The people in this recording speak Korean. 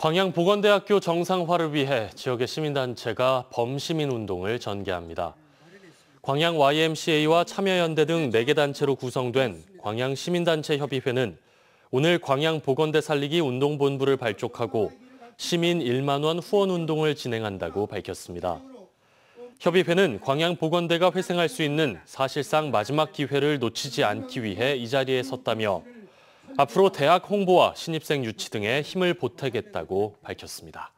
광양보건대학교 정상화를 위해 지역의 시민단체가 범시민운동을 전개합니다. 광양 YMCA와 참여연대 등 4개 단체로 구성된 광양시민단체협의회는 오늘 광양보건대 살리기 운동본부를 발족하고 시민 1만 원 후원운동을 진행한다고 밝혔습니다. 협의회는 광양보건대가 회생할 수 있는 사실상 마지막 기회를 놓치지 않기 위해 이 자리에 섰다며 앞으로 대학 홍보와 신입생 유치 등에 힘을 보태겠다고 밝혔습니다.